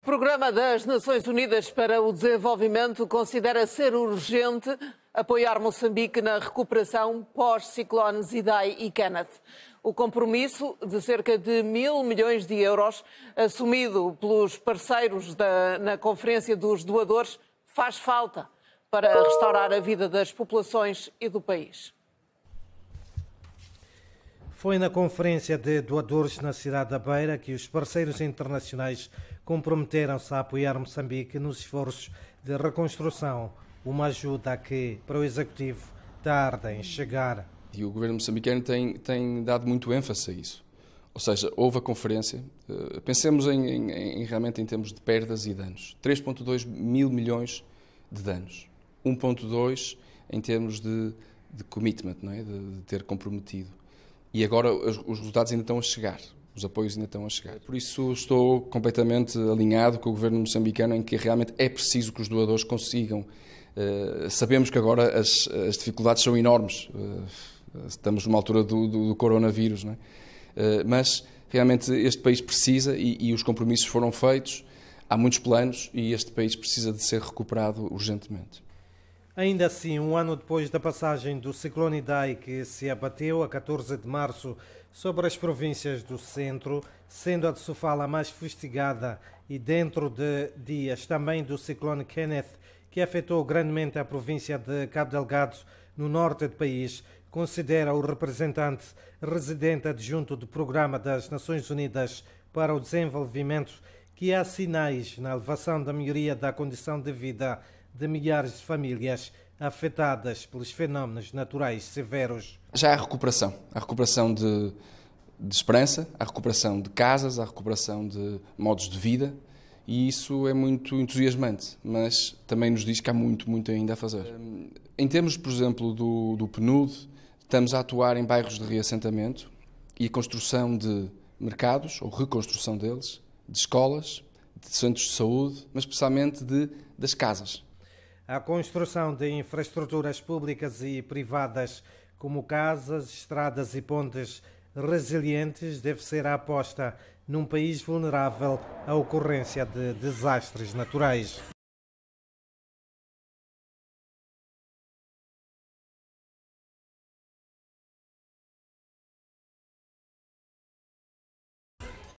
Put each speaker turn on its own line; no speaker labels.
O Programa das Nações Unidas para o Desenvolvimento considera ser urgente apoiar Moçambique na recuperação pós-ciclones Idai e Kenneth. O compromisso de cerca de mil milhões de euros, assumido pelos parceiros da, na Conferência dos Doadores, faz falta para restaurar a vida das populações e do país.
Foi na Conferência de Doadores na cidade da Beira que os parceiros internacionais comprometeram-se a apoiar Moçambique nos esforços de reconstrução, uma ajuda que, para o Executivo, tarda em chegar.
E o governo moçambicano tem, tem dado muito ênfase a isso. Ou seja, houve a conferência. Eh, pensemos em, em, em realmente em termos de perdas e danos. 3,2 mil milhões de danos. 1,2 em termos de, de commitment, não é? de, de ter comprometido. E agora os, os resultados ainda estão a chegar os apoios ainda estão a chegar. Por isso estou completamente alinhado com o governo moçambicano em que realmente é preciso que os doadores consigam. Uh, sabemos que agora as, as dificuldades são enormes, uh, estamos numa altura do, do, do coronavírus, é? uh, mas realmente este país precisa e, e, os compromissos foram feitos, há muitos planos e este país precisa de ser recuperado urgentemente.
Ainda assim, um ano depois da passagem do ciclone Idai, que se abateu a 14 de março sobre as províncias do centro, sendo a de Sofala mais fustigada, e dentro de dias também do ciclone Kenneth, que afetou grandemente a província de Cabo Delgado, no norte do país, considera o representante residente adjunto do Programa das Nações Unidas para o Desenvolvimento que há sinais na elevação da melhoria da condição de vida de milhares de famílias afetadas pelos fenómenos naturais severos.
Já há recuperação, a recuperação de, de esperança, a recuperação de casas, a recuperação de modos de vida e isso é muito entusiasmante, mas também nos diz que há muito, muito ainda a fazer. Em termos, por exemplo, do, do PNUD, estamos a atuar em bairros de reassentamento e a construção de mercados, ou reconstrução deles, de escolas, de centros de saúde, mas especialmente de, das casas
a construção de infraestruturas públicas e privadas, como casas, estradas e pontes resilientes, deve ser a aposta num país vulnerável à
ocorrência de desastres naturais.